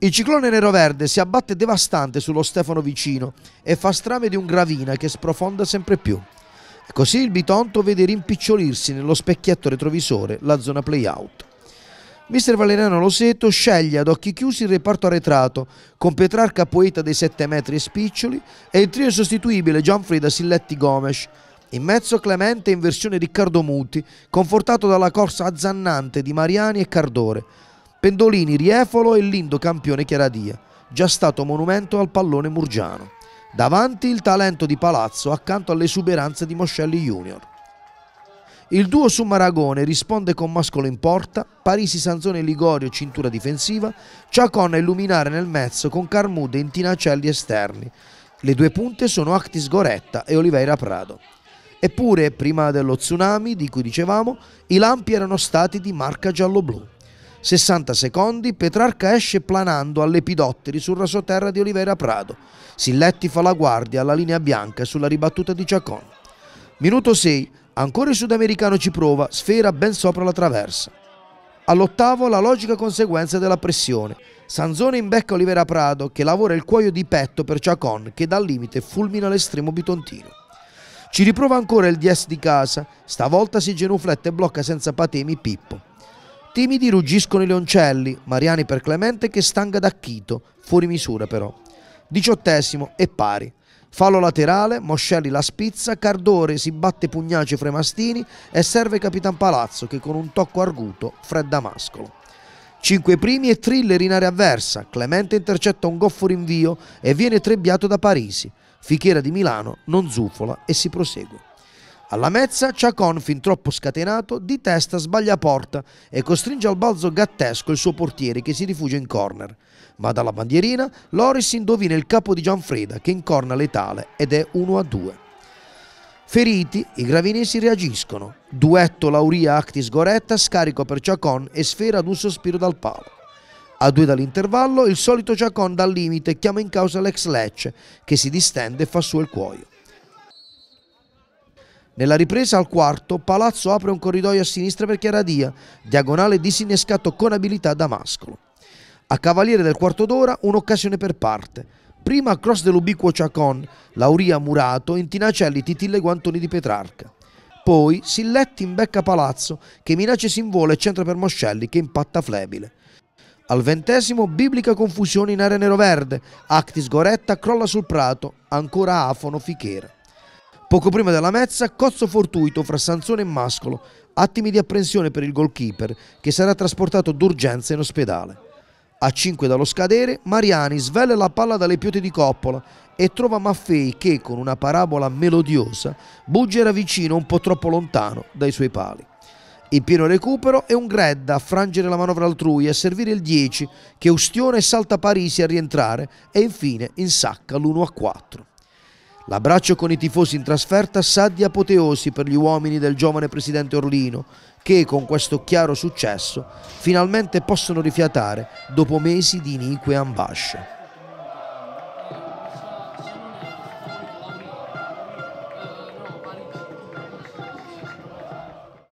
Il ciclone nero-verde si abbatte devastante sullo Stefano vicino e fa strame di un gravina che sprofonda sempre più. Così il Bitonto vede rimpicciolirsi nello specchietto retrovisore la zona playout. out Mister Valeriano Loseto sceglie ad occhi chiusi il reparto arretrato con Petrarca poeta dei 7 metri e spiccioli e il trio insostituibile Gianfrida Silletti Gomes. In mezzo Clemente in versione Riccardo Muti, confortato dalla corsa azzannante di Mariani e Cardore. Pendolini, Riefolo e Lindo campione Chiaradia, già stato monumento al pallone murgiano. Davanti il talento di Palazzo accanto all'esuberanza di Moscelli Junior. Il duo su Maragone risponde con Mascolo in porta, Parisi Sanzone e Ligorio cintura difensiva, a illuminare nel mezzo con Carmude in tinacelli esterni. Le due punte sono Actis Goretta e Oliveira Prado. Eppure, prima dello tsunami di cui dicevamo, i lampi erano stati di marca giallo-blu. 60 secondi, Petrarca esce planando all'epidotteri sul rasoterra di Olivera Prado. Silletti fa la guardia alla linea bianca sulla ribattuta di Giacon. Minuto 6, ancora il sudamericano ci prova, sfera ben sopra la traversa. All'ottavo la logica conseguenza della pressione. Sanzone imbecca Olivera Prado che lavora il cuoio di petto per Chacon che dal limite fulmina l'estremo bitontino. Ci riprova ancora il DS di casa, stavolta si genuflette e blocca senza patemi Pippo. Timidi ruggiscono i leoncelli, Mariani per Clemente che stanga da Chito, fuori misura però. Diciottesimo e pari. Fallo laterale, Moscelli la spizza, Cardore si batte pugnace fra i mastini e serve Capitan Palazzo che con un tocco arguto fredda Mascolo. Cinque primi e thriller in area avversa, Clemente intercetta un goffo rinvio e viene trebbiato da Parisi. Fichiera di Milano non zufola e si prosegue. Alla mezza Chacon, fin troppo scatenato, di testa sbaglia porta e costringe al balzo gattesco il suo portiere che si rifugia in corner. Ma dalla bandierina Loris indovina il capo di Gianfreda che incorna letale ed è 1 a 2. Feriti, i gravinesi reagiscono. Duetto Lauria-Actis Goretta, scarico per Chacon e sfera ad un sospiro dal palo. A due dall'intervallo, il solito Chacon dal limite chiama in causa l'ex Lecce, che si distende e fa su il cuoio. Nella ripresa al quarto, Palazzo apre un corridoio a sinistra per Chiaradia, diagonale disinnescato con abilità da mascolo. A cavaliere del quarto d'ora, un'occasione per parte. Prima cross dell'ubiquo Ciacon, Lauria Murato, Intinacelli, Titille Guantoni di Petrarca. Poi Silletti in becca Palazzo, che Minace si invola e centra per Moscelli, che impatta flebile. Al ventesimo, biblica confusione in area nero-verde. Actis Goretta crolla sul prato, ancora afono Fichera. Poco prima della mezza, cozzo fortuito fra Sanzone e Mascolo, attimi di apprensione per il goalkeeper che sarà trasportato d'urgenza in ospedale. A 5 dallo scadere, Mariani svela la palla dalle piote di Coppola e trova Maffei che, con una parabola melodiosa, buggera vicino un po' troppo lontano dai suoi pali. Il pieno recupero è un Gredda a frangere la manovra altrui e a servire il 10 che ustiona e salta Parisi a rientrare e infine insacca l'1 a 4. L'abbraccio con i tifosi in trasferta sa di apoteosi per gli uomini del giovane presidente Orlino, che con questo chiaro successo finalmente possono rifiatare dopo mesi di inique ambasce.